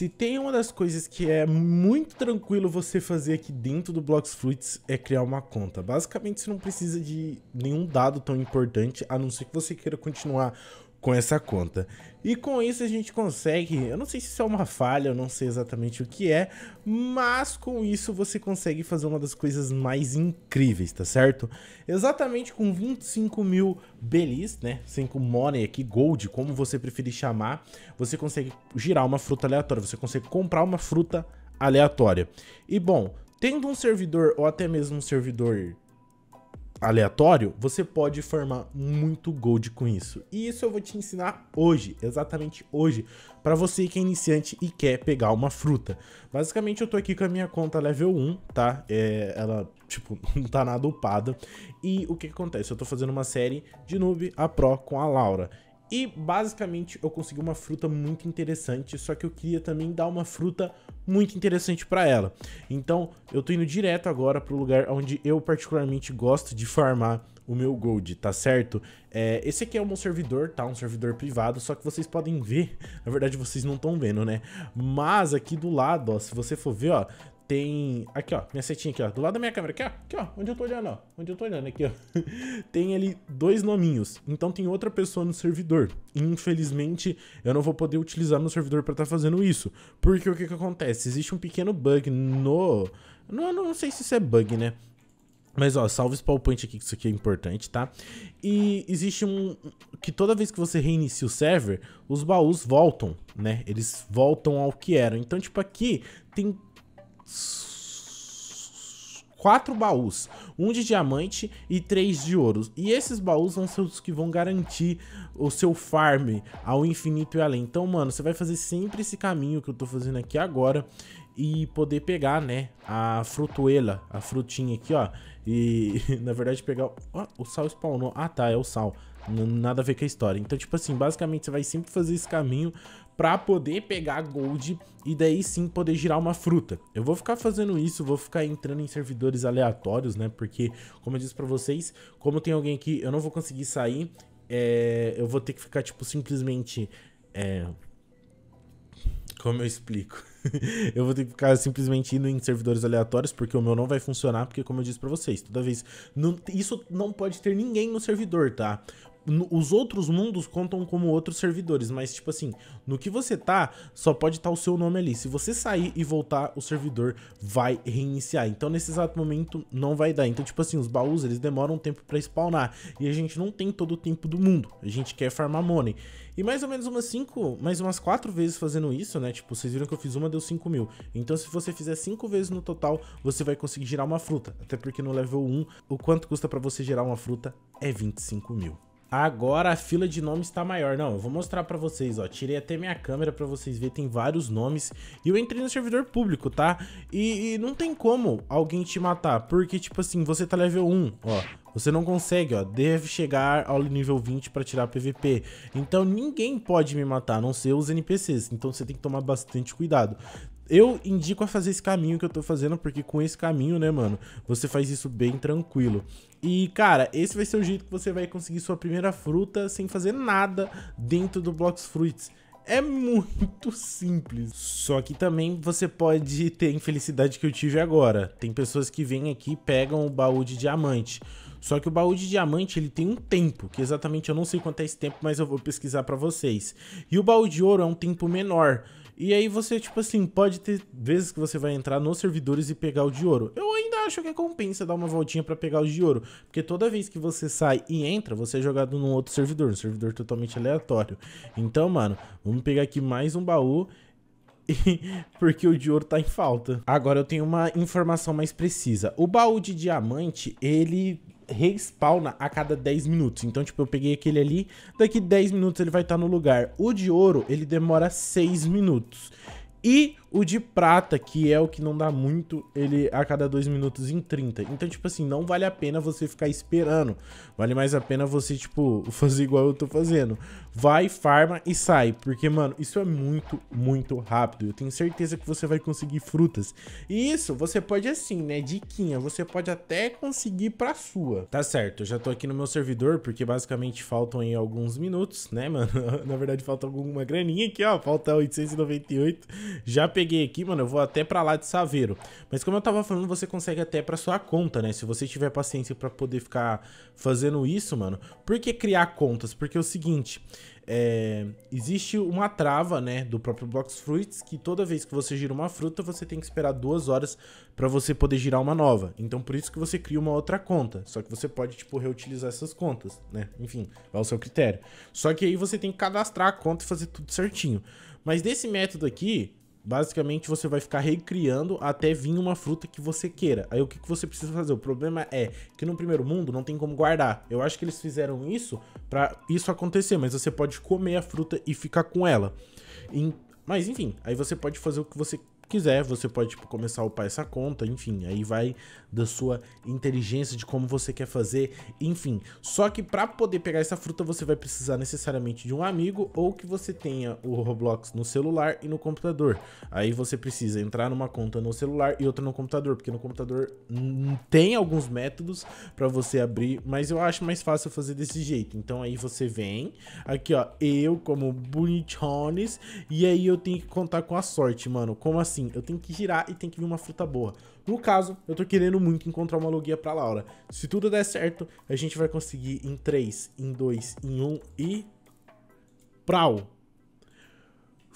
Se tem uma das coisas que é muito tranquilo você fazer aqui dentro do Blocks Fruits é criar uma conta. Basicamente, você não precisa de nenhum dado tão importante, a não ser que você queira continuar com essa conta. E com isso a gente consegue, eu não sei se isso é uma falha, eu não sei exatamente o que é, mas com isso você consegue fazer uma das coisas mais incríveis, tá certo? Exatamente com 25 mil belis, né, 5 money aqui, gold, como você preferir chamar, você consegue girar uma fruta aleatória, você consegue comprar uma fruta aleatória. E bom, tendo um servidor ou até mesmo um servidor aleatório, você pode farmar muito gold com isso. E isso eu vou te ensinar hoje, exatamente hoje, para você que é iniciante e quer pegar uma fruta. Basicamente eu tô aqui com a minha conta level 1, tá? É, ela, tipo, não tá nada upada. E o que, que acontece? Eu tô fazendo uma série de noob a pro com a Laura. E basicamente eu consegui uma fruta muito interessante, só que eu queria também dar uma fruta muito interessante para ela. Então eu tô indo direto agora pro lugar onde eu particularmente gosto de farmar o meu gold, tá certo? É, esse aqui é um servidor, tá? Um servidor privado, só que vocês podem ver. Na verdade, vocês não estão vendo, né? Mas aqui do lado, ó, se você for ver, ó, tem... Aqui, ó, minha setinha aqui, ó, do lado da minha câmera, aqui, ó, aqui, ó, onde eu tô olhando, ó, onde eu tô olhando, aqui, ó. tem ali dois nominhos, então tem outra pessoa no servidor. Infelizmente, eu não vou poder utilizar meu servidor pra estar tá fazendo isso, porque o que que acontece? Existe um pequeno bug no... Não, não sei se isso é bug, né? Mas ó, salve o PowerPoint aqui, que isso aqui é importante, tá? E existe um... que toda vez que você reinicia o server, os baús voltam, né? Eles voltam ao que eram. Então, tipo, aqui tem quatro baús, um de diamante e três de ouro. E esses baús vão ser os que vão garantir o seu farm ao infinito e além. Então, mano, você vai fazer sempre esse caminho que eu tô fazendo aqui agora e poder pegar, né, a frutuela, a frutinha aqui, ó. E, na verdade, pegar... Ó, o sal spawnou. Ah, tá, é o sal. Nada a ver com a história. Então, tipo assim, basicamente você vai sempre fazer esse caminho para poder pegar gold e daí sim poder girar uma fruta. Eu vou ficar fazendo isso, vou ficar entrando em servidores aleatórios, né? Porque, como eu disse para vocês, como tem alguém aqui, eu não vou conseguir sair, é, eu vou ter que ficar, tipo, simplesmente... É, como eu explico? eu vou ter que ficar simplesmente indo em servidores aleatórios, porque o meu não vai funcionar, porque como eu disse para vocês, toda vez... Não, isso não pode ter ninguém no servidor, tá? os outros mundos contam como outros servidores, mas tipo assim, no que você tá, só pode estar tá o seu nome ali. Se você sair e voltar, o servidor vai reiniciar. Então nesse exato momento não vai dar. Então tipo assim, os baús eles demoram um tempo para spawnar e a gente não tem todo o tempo do mundo. A gente quer farmar money. E mais ou menos umas 5, mais umas 4 vezes fazendo isso, né? Tipo, vocês viram que eu fiz uma, deu 5 mil. Então, se você fizer 5 vezes no total, você vai conseguir gerar uma fruta. Até porque no level 1, o quanto custa para você gerar uma fruta é 25 mil. Agora a fila de nomes está maior. Não, eu vou mostrar para vocês, ó. Tirei até minha câmera para vocês verem, tem vários nomes. E eu entrei no servidor público, tá? E, e, não tem como alguém te matar, porque, tipo assim, você tá level 1, ó. Você não consegue, ó. Deve chegar ao nível 20 para tirar PVP. Então ninguém pode me matar, a não ser os NPCs. Então você tem que tomar bastante cuidado eu indico a fazer esse caminho que eu tô fazendo, porque com esse caminho, né, mano, você faz isso bem tranquilo. E, cara, esse vai ser o jeito que você vai conseguir sua primeira fruta sem fazer nada dentro do Blocks Fruits. É muito simples. Só que também você pode ter a infelicidade que eu tive agora. Tem pessoas que vêm aqui e pegam o baú de diamante. Só que o baú de diamante, ele tem um tempo, que exatamente eu não sei quanto é esse tempo, mas eu vou pesquisar para vocês. E o baú de ouro é um tempo menor. E aí você, tipo assim, pode ter vezes que você vai entrar nos servidores e pegar o de ouro. Eu ainda acho que compensa dar uma voltinha para pegar o de ouro, porque toda vez que você sai e entra, você é jogado num outro servidor, um servidor totalmente aleatório. Então, mano, vamos pegar aqui mais um baú porque o de ouro tá em falta. Agora eu tenho uma informação mais precisa. O baú de diamante, ele respawna a cada 10 minutos. Então, tipo, eu peguei aquele ali, daqui 10 minutos ele vai estar tá no lugar. O de ouro, ele demora 6 minutos. E o de prata, que é o que não dá muito, ele a cada 2 minutos em 30. Então, tipo assim, não vale a pena você ficar esperando. Vale mais a pena você, tipo, fazer igual eu tô fazendo vai, farma e sai. Porque, mano, isso é muito, muito rápido. Eu tenho certeza que você vai conseguir frutas. E isso, você pode assim, né? Diquinha, você pode até conseguir pra sua. Tá certo, eu já tô aqui no meu servidor, porque basicamente faltam aí alguns minutos, né, mano? Na verdade, falta alguma graninha aqui, ó. Falta 898. Já peguei aqui, mano. Eu vou até pra lá de Saveiro. Mas como eu tava falando, você consegue até pra sua conta, né? Se você tiver paciência pra poder ficar fazendo isso, mano. Por que criar contas? Porque é o seguinte... É, existe uma trava, né, do próprio Box Fruits, que toda vez que você gira uma fruta, você tem que esperar duas horas para você poder girar uma nova. Então, por isso que você cria uma outra conta. Só que você pode, tipo, reutilizar essas contas, né? Enfim, é o seu critério. Só que aí você tem que cadastrar a conta e fazer tudo certinho. Mas desse método aqui, Basicamente, você vai ficar recriando até vir uma fruta que você queira. Aí o que, que você precisa fazer? O problema é que no primeiro mundo não tem como guardar. Eu acho que eles fizeram isso para isso acontecer, mas você pode comer a fruta e ficar com ela. Mas enfim, aí você pode fazer o que você quiser, você pode tipo, começar a upar essa conta, enfim, aí vai da sua inteligência de como você quer fazer, enfim. Só que para poder pegar essa fruta, você vai precisar necessariamente de um amigo ou que você tenha o Roblox no celular e no computador. Aí você precisa entrar numa conta no celular e outra no computador, porque no computador tem alguns métodos para você abrir, mas eu acho mais fácil fazer desse jeito. Então aí você vem, aqui ó, eu como bonitones, e aí eu tenho que contar com a sorte, mano. Como assim? assim, eu tenho que girar e tem que vir uma fruta boa. No caso, eu tô querendo muito encontrar uma logia pra Laura. Se tudo der certo, a gente vai conseguir em 3, em 2, em 1 um, e... Prau!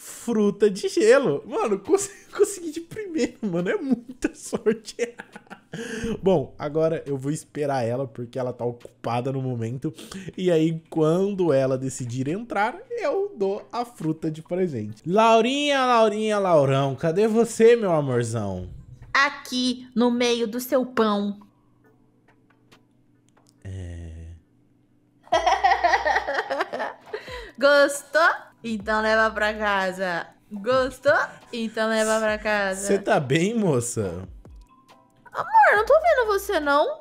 fruta de gelo. Mano, consegui, consegui de primeiro, mano. É muita sorte. Bom, agora eu vou esperar ela porque ela tá ocupada no momento. E aí, quando ela decidir entrar, eu dou a fruta de presente. Laurinha, Laurinha, Laurão, cadê você, meu amorzão? Aqui, no meio do seu pão. É. Gostou? Então leva pra casa. Gostou? Então leva pra casa. Você tá bem, moça? Amor, não tô vendo você, não.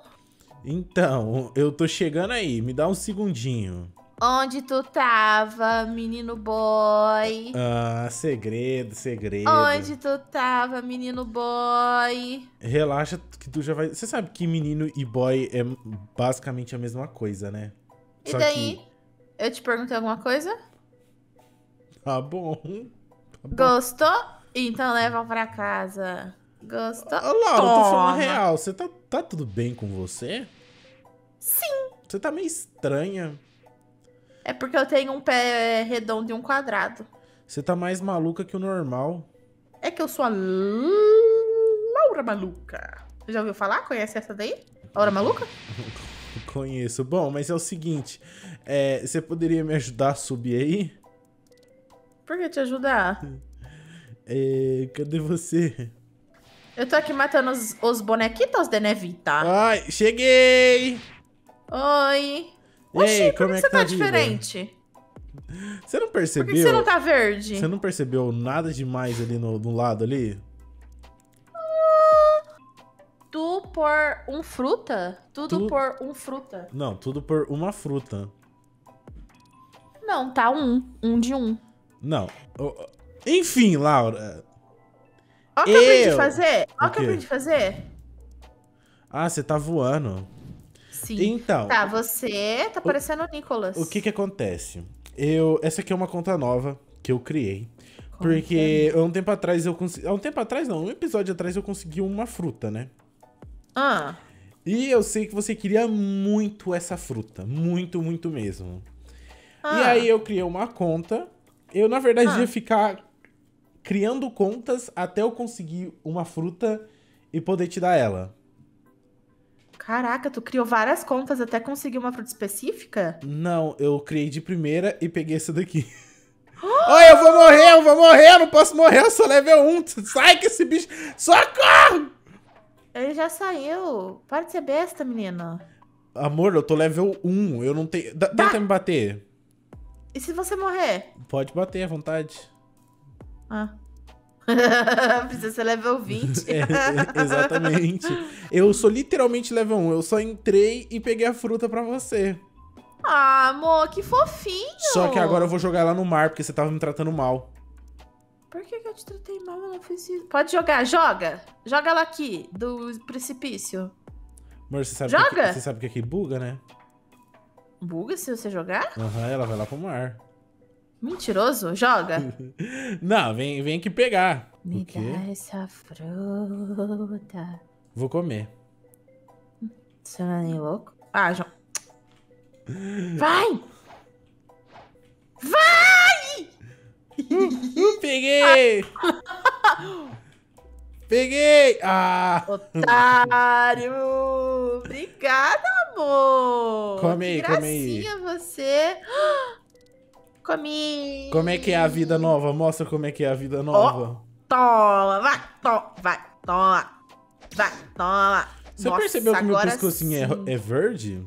Então, eu tô chegando aí. Me dá um segundinho. Onde tu tava, menino boy? Ah, segredo, segredo. Onde tu tava, menino boy? Relaxa que tu já vai. Você sabe que menino e boy é basicamente a mesma coisa, né? E Só daí? Que... Eu te perguntei alguma coisa? Tá bom. Tá bom. Gostou? Então leva pra casa. Gostou? Ah, Laura, Toma. eu tô falando real. Você tá, tá tudo bem com você? Sim. Você tá meio estranha. É porque eu tenho um pé redondo e um quadrado. Você tá mais maluca que o normal. É que eu sou a Laura Maluca. Já ouviu falar? Conhece essa daí? Laura Maluca? Conheço. Bom, mas é o seguinte. É, você poderia me ajudar a subir aí? Por que te ajudar? É, cadê você? Eu tô aqui matando os, os bonequitos de nevita. Ai, cheguei! Oi! Oxi, por como é que você tá, tá diferente? Você não percebeu? Por que você não tá verde? Você não percebeu nada demais ali no, no lado ali? Tu por um fruta? Tudo tu... por um fruta. Não, tudo por uma fruta. Não, tá um. Um de um. Não. Enfim, Laura. O que eu aprendi a fazer. Olha o que eu aprendi a fazer. Ah, você tá voando. Sim. Então. Tá, você tá parecendo o Nicolas. O que que acontece? Eu, essa aqui é uma conta nova que eu criei. Como porque há um tempo atrás eu consegui. Há um tempo atrás, não, um episódio atrás eu consegui uma fruta, né? Ah. E eu sei que você queria muito essa fruta. Muito, muito mesmo. Ah. E aí eu criei uma conta eu, na verdade, ah. ia ficar criando contas até eu conseguir uma fruta e poder te dar ela. Caraca, tu criou várias contas até conseguir uma fruta específica? Não, eu criei de primeira e peguei essa daqui. Oh! Oi, eu vou morrer, eu vou morrer, eu não posso morrer, eu sou level 1. Sai que esse bicho. Socorro! Ele já saiu. Para de ser besta, menina. Amor, eu tô level 1. Eu não tenho. Tenta tá. me bater. E se você morrer? Pode bater à vontade. Ah. Precisa ser level 20. É, é, exatamente. Eu sou literalmente level 1. Eu só entrei e peguei a fruta pra você. Ah, amor, que fofinho. Só que agora eu vou jogar lá no mar, porque você tava me tratando mal. Por que, que eu te tratei mal? Eu não fiz isso. Pode jogar, joga. Joga lá aqui, do precipício. Amor, você sabe, joga? Que, você sabe que aqui buga, né? Buga se você jogar? Aham, uhum, ela vai lá pro mar. Mentiroso? Joga! Não, vem, vem aqui pegar. Me dá essa fruta. Vou comer. Você não é nem louco? Ah, João. Vai! Vai! Peguei! Peguei! Ah! Otário! Obrigada, amor! Come aí, come aí. você! Comi! Como é que é a vida nova? Mostra como é que é a vida nova. Oh, toma! Vai, toma! Vai, toma! Vai, toma! Você Nossa, percebeu que meu pescocinho é, é verde?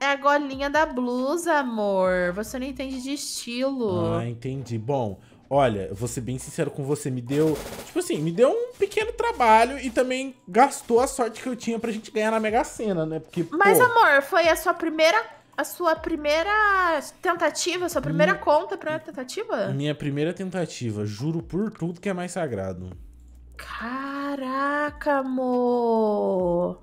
É a golinha da blusa, amor. Você não entende de estilo. Ah, entendi. Bom, Olha, vou ser bem sincero com você, me deu... Tipo assim, me deu um pequeno trabalho e também gastou a sorte que eu tinha pra gente ganhar na Mega Sena, né? Porque, Mas, pô... amor, foi a sua primeira... A sua primeira tentativa, a sua primeira minha... Hum. conta, primeira tentativa? Minha primeira tentativa, juro por tudo que é mais sagrado. Caraca, amor!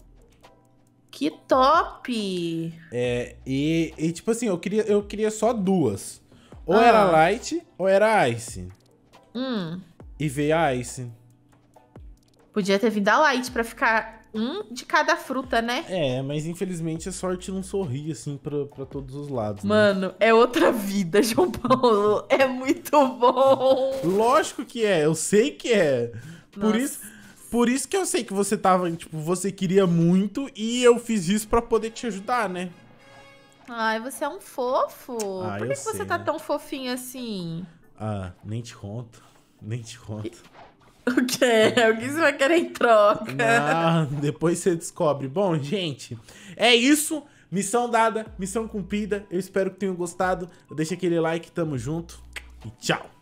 Que top! É, e, e tipo assim, eu queria, eu queria só duas. Ou ah. era light ou era ice. Hum. E veio a ice. Podia ter vindo a light pra ficar um de cada fruta, né? É, mas infelizmente a sorte não sorri, assim, pra, pra todos os lados. Né? Mano, é outra vida, João Paulo. É muito bom. Lógico que é, eu sei que é. Nossa. Por isso. Por isso que eu sei que você tava, tipo, você queria muito e eu fiz isso para poder te ajudar, né? Ai, você é um fofo. Ah, Por que, sei, você tá né? tão fofinho assim? Ah, nem te conto. Nem te conto. O quê? O que você vai querer em troca? Ah, depois você descobre. Bom, gente, é isso. Missão dada, missão cumprida. Eu espero que tenham gostado. Deixa aquele like, tamo junto e tchau!